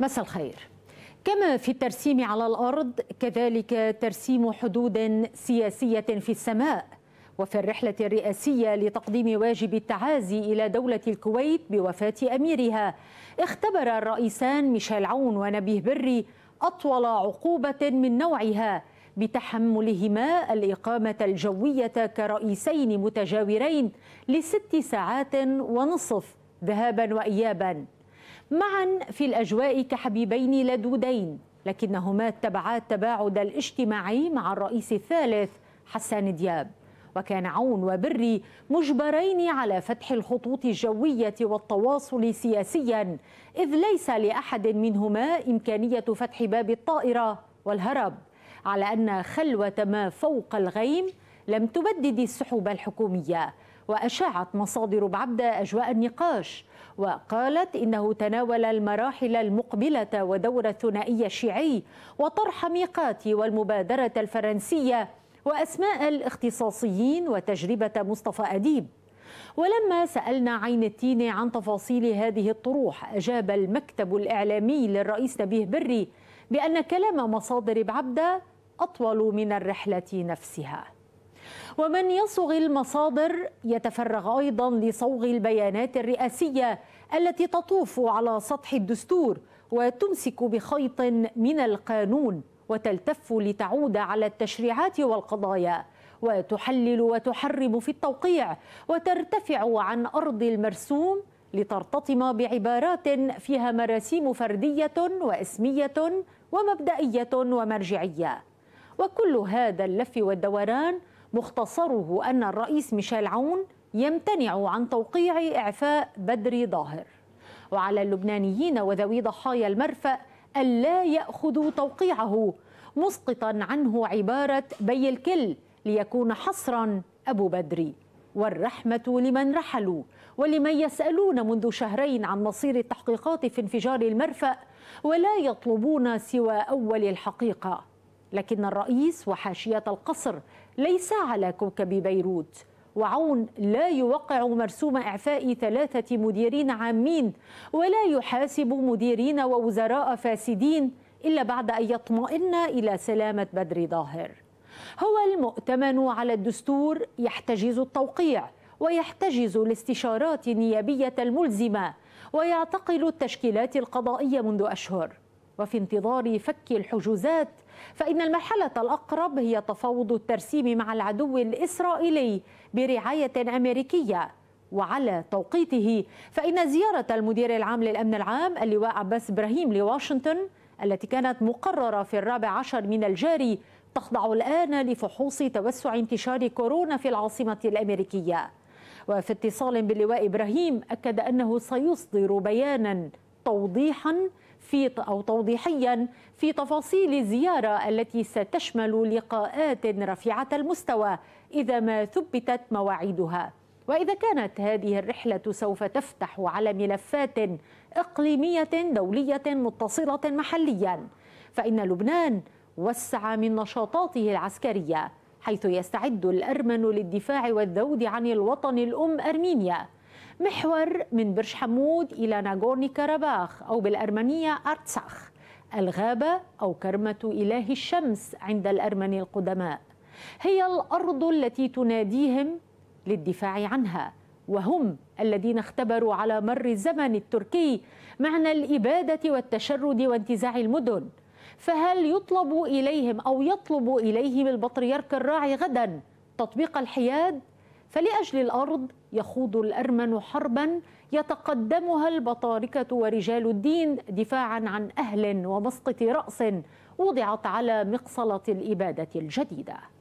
مساء الخير كما في الترسيم على الارض كذلك ترسيم حدود سياسيه في السماء وفي الرحله الرئاسيه لتقديم واجب التعازي الى دوله الكويت بوفاه اميرها اختبر الرئيسان ميشيل عون ونبيه بري اطول عقوبه من نوعها بتحملهما الإقامة الجوية كرئيسين متجاورين لست ساعات ونصف ذهابا وإيابا معا في الأجواء كحبيبين لدودين لكنهما اتبعا التباعد الاجتماعي مع الرئيس الثالث حسان دياب وكان عون وبري مجبرين على فتح الخطوط الجوية والتواصل سياسيا إذ ليس لأحد منهما إمكانية فتح باب الطائرة والهرب على أن خلوة ما فوق الغيم لم تبدد السحوب الحكومية وأشاعت مصادر بعبدة أجواء النقاش وقالت إنه تناول المراحل المقبلة ودور الثنائي الشيعي وطرح ميقاتي والمبادرة الفرنسية وأسماء الاختصاصيين وتجربة مصطفى أديب ولما سألنا عين التين عن تفاصيل هذه الطروح أجاب المكتب الإعلامي للرئيس نبيه بري بأن كلام مصادر بعبدة أطول من الرحلة نفسها ومن يصغ المصادر يتفرغ أيضا لصوغ البيانات الرئاسية التي تطوف على سطح الدستور وتمسك بخيط من القانون وتلتف لتعود على التشريعات والقضايا وتحلل وتحرم في التوقيع وترتفع عن أرض المرسوم لترتطم بعبارات فيها مراسيم فردية واسمية ومبدئية ومرجعية وكل هذا اللف والدوران مختصره أن الرئيس ميشيل عون يمتنع عن توقيع إعفاء بدري ظاهر وعلى اللبنانيين وذوي ضحايا المرفأ ألا يأخذوا توقيعه مسقطا عنه عبارة بي الكل ليكون حصرا أبو بدري والرحمة لمن رحلوا ولمن يسألون منذ شهرين عن مصير التحقيقات في انفجار المرفأ ولا يطلبون سوى أول الحقيقة لكن الرئيس وحاشية القصر ليس على كوكب بيروت وعون لا يوقع مرسوم إعفاء ثلاثة مديرين عامين ولا يحاسب مديرين ووزراء فاسدين إلا بعد أن يطمئن إلى سلامة بدر ظاهر هو المؤتمن على الدستور يحتجز التوقيع ويحتجز الاستشارات النيابية الملزمة ويعتقل التشكيلات القضائية منذ أشهر وفي انتظار فك الحجوزات فإن المرحلة الأقرب هي تفاوض الترسيم مع العدو الإسرائيلي برعاية أمريكية وعلى توقيته فإن زيارة المدير العام للأمن العام اللواء عباس إبراهيم لواشنطن التي كانت مقررة في الرابع عشر من الجاري تخضع الآن لفحوص توسع انتشار كورونا في العاصمة الأمريكية وفي اتصال باللواء إبراهيم أكد أنه سيصدر بيانا توضيحا في أو توضيحيا في تفاصيل الزيارة التي ستشمل لقاءات رفيعة المستوى إذا ما ثبتت مواعيدها وإذا كانت هذه الرحلة سوف تفتح على ملفات إقليمية دولية متصلة محليا فإن لبنان وسع من نشاطاته العسكرية حيث يستعد الأرمن للدفاع والذود عن الوطن الأم أرمينيا محور من برش حمود إلى ناغورني كاراباخ أو بالأرمنية أرتساخ الغابة أو كرمة إله الشمس عند الأرمن القدماء هي الأرض التي تناديهم للدفاع عنها وهم الذين اختبروا على مر الزمن التركي معنى الإبادة والتشرد وانتزاع المدن فهل يطلب إليهم أو يطلب إليهم البطريرك الراعي غدا تطبيق الحياد فلأجل الأرض يخوض الأرمن حربا يتقدمها البطاركة ورجال الدين دفاعا عن أهل ومسقط رأس وضعت على مقصلة الإبادة الجديدة